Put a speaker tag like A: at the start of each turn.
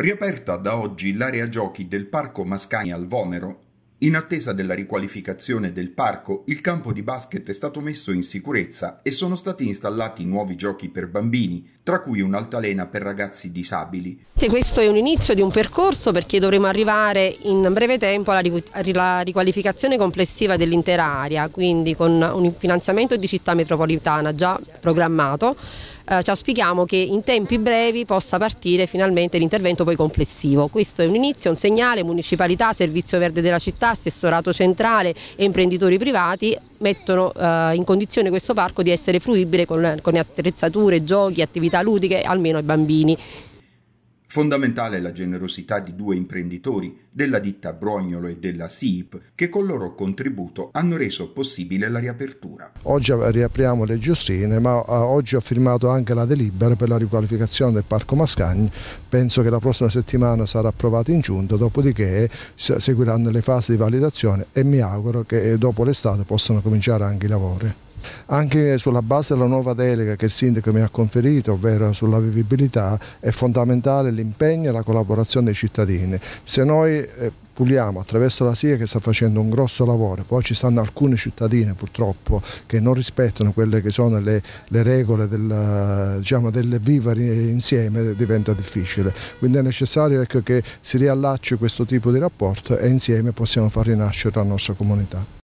A: riaperta da oggi l'area giochi del Parco Mascagni al Vomero, In attesa della riqualificazione del parco, il campo di basket è stato messo in sicurezza e sono stati installati nuovi giochi per bambini, tra cui un'altalena per ragazzi disabili.
B: Questo è un inizio di un percorso perché dovremo arrivare in breve tempo alla riqualificazione complessiva dell'intera area, quindi con un finanziamento di città metropolitana già programmato eh, ci auspichiamo che in tempi brevi possa partire finalmente l'intervento poi complessivo. Questo è un inizio, un segnale, municipalità, servizio verde della città, assessorato centrale e imprenditori privati mettono eh, in condizione questo parco di essere fruibile con, con attrezzature, giochi, attività ludiche almeno ai bambini.
A: Fondamentale la generosità di due imprenditori, della ditta Brognolo e della SIP, che col loro contributo hanno reso possibile la riapertura.
C: Oggi riapriamo le Giustine, ma eh, oggi ho firmato anche la delibera per la riqualificazione del Parco Mascagni. Penso che la prossima settimana sarà approvata in giunta, dopodiché seguiranno le fasi di validazione e mi auguro che eh, dopo l'estate possano cominciare anche i lavori. Anche sulla base della nuova delega che il sindaco mi ha conferito, ovvero sulla vivibilità, è fondamentale l'impegno e la collaborazione dei cittadini. Se noi eh, puliamo attraverso la SIA che sta facendo un grosso lavoro, poi ci stanno alcune cittadine purtroppo che non rispettano quelle che sono le, le regole del, diciamo, del, vivere insieme diventa difficile, quindi è necessario ecco, che si riallacci questo tipo di rapporto e insieme possiamo far rinascere la nostra comunità.